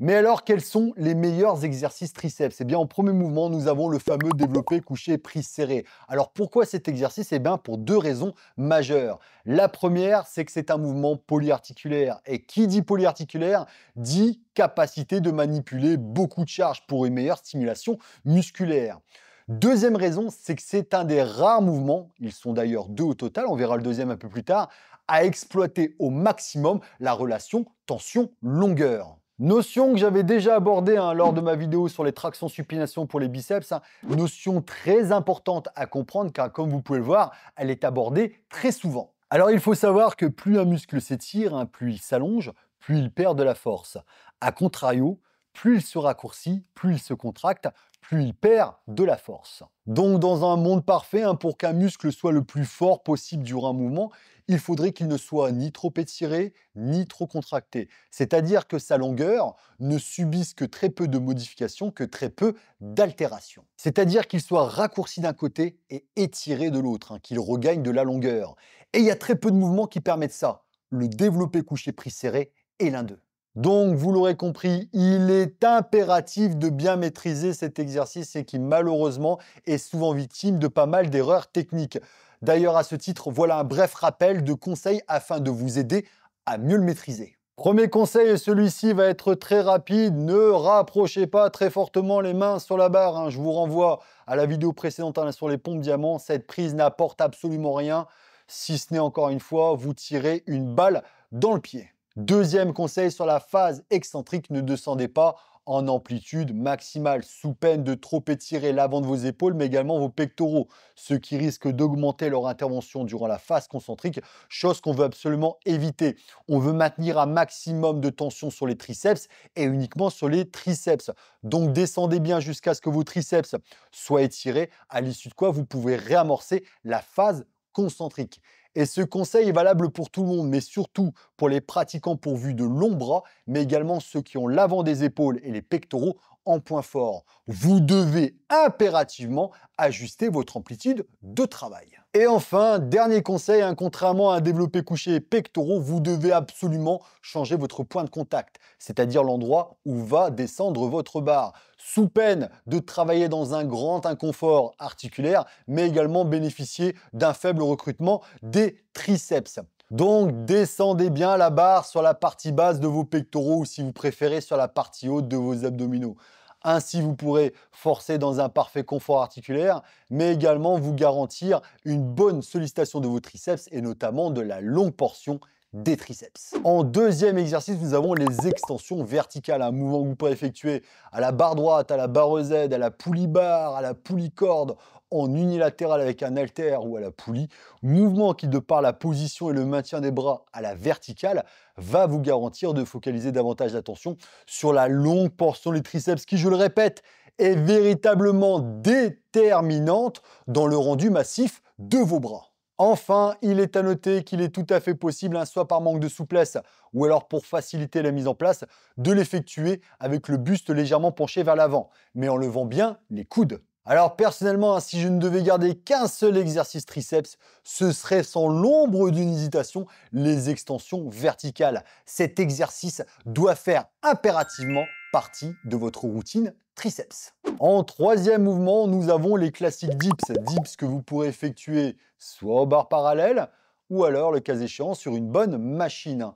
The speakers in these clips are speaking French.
Mais alors, quels sont les meilleurs exercices triceps Eh bien, en premier mouvement, nous avons le fameux développé couché prise serrée. Alors, pourquoi cet exercice Eh bien, pour deux raisons majeures. La première, c'est que c'est un mouvement polyarticulaire. Et qui dit polyarticulaire dit capacité de manipuler beaucoup de charges pour une meilleure stimulation musculaire. Deuxième raison, c'est que c'est un des rares mouvements, ils sont d'ailleurs deux au total, on verra le deuxième un peu plus tard, à exploiter au maximum la relation tension-longueur. Notion que j'avais déjà abordée hein, lors de ma vidéo sur les tractions supination pour les biceps, hein. notion très importante à comprendre car comme vous pouvez le voir, elle est abordée très souvent. Alors il faut savoir que plus un muscle s'étire, hein, plus il s'allonge, plus il perd de la force. A contrario, plus il se raccourcit, plus il se contracte, plus il perd de la force. Donc dans un monde parfait, pour qu'un muscle soit le plus fort possible durant un mouvement, il faudrait qu'il ne soit ni trop étiré, ni trop contracté. C'est-à-dire que sa longueur ne subisse que très peu de modifications, que très peu d'altérations. C'est-à-dire qu'il soit raccourci d'un côté et étiré de l'autre, hein, qu'il regagne de la longueur. Et il y a très peu de mouvements qui permettent ça. Le développé couché pris serré est l'un d'eux. Donc, vous l'aurez compris, il est impératif de bien maîtriser cet exercice et qui malheureusement est souvent victime de pas mal d'erreurs techniques. D'ailleurs, à ce titre, voilà un bref rappel de conseils afin de vous aider à mieux le maîtriser. Premier conseil, celui-ci va être très rapide, ne rapprochez pas très fortement les mains sur la barre. Hein. Je vous renvoie à la vidéo précédente hein, sur les pompes diamants. Cette prise n'apporte absolument rien, si ce n'est encore une fois, vous tirez une balle dans le pied. Deuxième conseil sur la phase excentrique, ne descendez pas en amplitude maximale, sous peine de trop étirer l'avant de vos épaules, mais également vos pectoraux, ce qui risque d'augmenter leur intervention durant la phase concentrique, chose qu'on veut absolument éviter. On veut maintenir un maximum de tension sur les triceps et uniquement sur les triceps. Donc descendez bien jusqu'à ce que vos triceps soient étirés, à l'issue de quoi vous pouvez réamorcer la phase Concentrique. Et ce conseil est valable pour tout le monde, mais surtout pour les pratiquants pourvus de longs bras, mais également ceux qui ont l'avant des épaules et les pectoraux en point fort. Vous devez impérativement ajuster votre amplitude de travail. Et enfin, dernier conseil, hein, contrairement à un développé couché et pectoraux, vous devez absolument changer votre point de contact, c'est-à-dire l'endroit où va descendre votre barre sous peine de travailler dans un grand inconfort articulaire, mais également bénéficier d'un faible recrutement des triceps. Donc descendez bien la barre sur la partie basse de vos pectoraux ou si vous préférez sur la partie haute de vos abdominaux. Ainsi, vous pourrez forcer dans un parfait confort articulaire, mais également vous garantir une bonne sollicitation de vos triceps et notamment de la longue portion Mmh. des triceps. En deuxième exercice, nous avons les extensions verticales, un mouvement que vous pouvez effectuer à la barre droite, à la barre Z, à la poulie barre, à la poulie corde, en unilatéral avec un halter ou à la poulie, mouvement qui de par la position et le maintien des bras à la verticale va vous garantir de focaliser davantage d'attention sur la longue portion des triceps qui, je le répète, est véritablement déterminante dans le rendu massif de vos bras. Enfin, il est à noter qu'il est tout à fait possible, hein, soit par manque de souplesse ou alors pour faciliter la mise en place, de l'effectuer avec le buste légèrement penché vers l'avant, mais en levant bien les coudes. Alors personnellement, hein, si je ne devais garder qu'un seul exercice triceps, ce serait sans l'ombre d'une hésitation les extensions verticales. Cet exercice doit faire impérativement partie de votre routine triceps. En troisième mouvement, nous avons les classiques dips. Dips que vous pourrez effectuer soit au bar parallèle ou alors, le cas échéant, sur une bonne machine.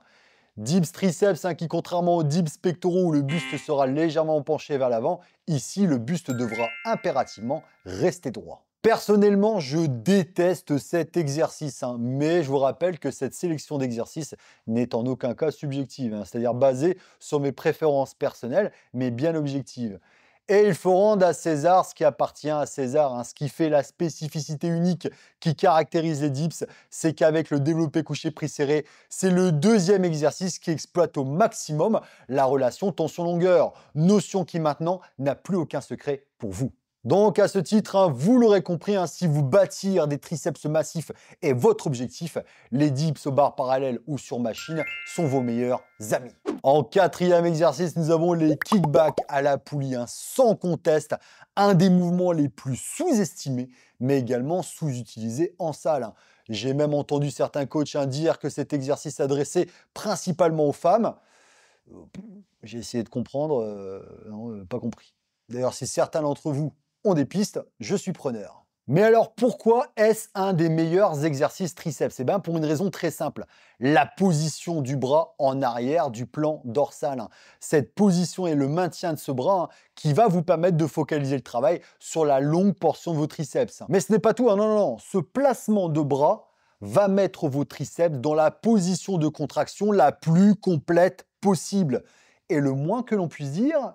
Dips triceps hein, qui, contrairement aux dips pectoraux où le buste sera légèrement penché vers l'avant, ici le buste devra impérativement rester droit. Personnellement, je déteste cet exercice, hein, mais je vous rappelle que cette sélection d'exercices n'est en aucun cas subjective, hein, c'est-à-dire basée sur mes préférences personnelles, mais bien objective. Et il faut rendre à César ce qui appartient à César. Hein. Ce qui fait la spécificité unique qui caractérise les dips, c'est qu'avec le développé couché pris serré, c'est le deuxième exercice qui exploite au maximum la relation tension-longueur. Notion qui maintenant n'a plus aucun secret pour vous. Donc à ce titre, hein, vous l'aurez compris, hein, si vous bâtir des triceps massifs est votre objectif, les dips aux barres parallèle ou sur machine sont vos meilleurs amis. En quatrième exercice, nous avons les kickbacks à la poulie, hein, sans conteste, un des mouvements les plus sous-estimés, mais également sous-utilisés en salle. J'ai même entendu certains coachs dire que cet exercice s'adressait principalement aux femmes. Euh, j'ai essayé de comprendre, euh, euh, pas compris. D'ailleurs, si certains d'entre vous on des pistes, je suis preneur. Mais alors pourquoi est-ce un des meilleurs exercices triceps Eh bien pour une raison très simple, la position du bras en arrière du plan dorsal. Cette position et le maintien de ce bras hein, qui va vous permettre de focaliser le travail sur la longue portion de vos triceps. Mais ce n'est pas tout, hein, non, non, ce placement de bras va mettre vos triceps dans la position de contraction la plus complète possible. Et le moins que l'on puisse dire,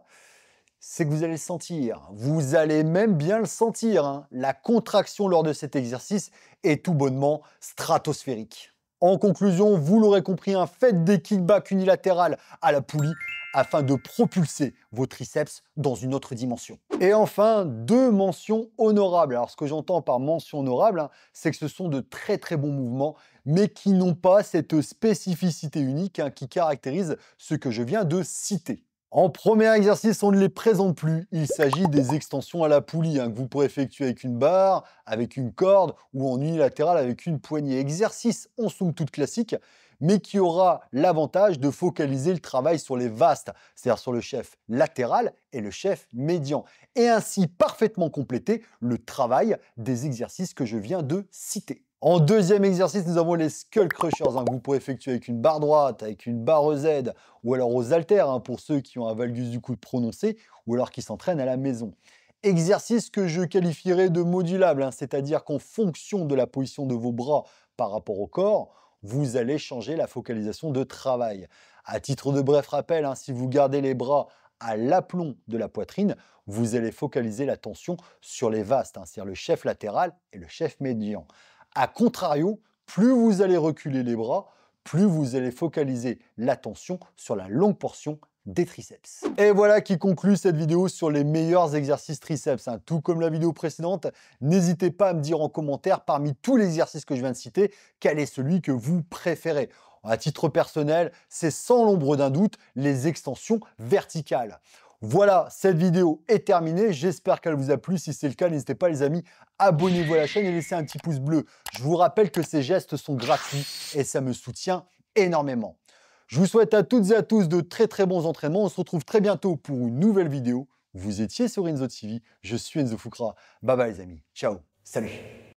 c'est que vous allez le sentir. Vous allez même bien le sentir. Hein. La contraction lors de cet exercice est tout bonnement stratosphérique. En conclusion, vous l'aurez compris, hein, faites des kickbacks unilatérales à la poulie afin de propulser vos triceps dans une autre dimension. Et enfin, deux mentions honorables. Alors ce que j'entends par mention honorable, hein, c'est que ce sont de très très bons mouvements, mais qui n'ont pas cette spécificité unique qui caractérise ce que je viens de citer. En premier exercice, on ne les présente plus. Il s'agit des extensions à la poulie hein, que vous pourrez effectuer avec une barre, avec une corde ou en unilatéral avec une poignée. Exercice en somme toute classique, mais qui aura l'avantage de focaliser le travail sur les vastes, c'est-à-dire sur le chef latéral et le chef médian, et ainsi parfaitement compléter le travail des exercices que je viens de citer. En deuxième exercice, nous avons les Skull Crushers hein, que vous pouvez effectuer avec une barre droite, avec une barre Z, ou alors aux haltères hein, pour ceux qui ont un valgus du coude prononcé, ou alors qui s'entraînent à la maison. Exercice que je qualifierais de modulable, hein, c'est-à-dire qu'en fonction de la position de vos bras par rapport au corps, vous allez changer la focalisation de travail. À titre de bref rappel, si vous gardez les bras à l'aplomb de la poitrine, vous allez focaliser la tension sur les vastes, c'est-à-dire le chef latéral et le chef médian. A contrario, plus vous allez reculer les bras, plus vous allez focaliser l'attention sur la longue portion des triceps. Et voilà qui conclut cette vidéo sur les meilleurs exercices triceps. Hein. Tout comme la vidéo précédente, n'hésitez pas à me dire en commentaire parmi tous les exercices que je viens de citer, quel est celui que vous préférez. À titre personnel, c'est sans l'ombre d'un doute les extensions verticales. Voilà, cette vidéo est terminée. J'espère qu'elle vous a plu. Si c'est le cas, n'hésitez pas, les amis, abonnez-vous à la chaîne et laissez un petit pouce bleu. Je vous rappelle que ces gestes sont gratuits et ça me soutient énormément. Je vous souhaite à toutes et à tous de très très bons entraînements. On se retrouve très bientôt pour une nouvelle vidéo. Vous étiez sur Enzo TV, je suis Enzo Fukra. Bye bye les amis, ciao, salut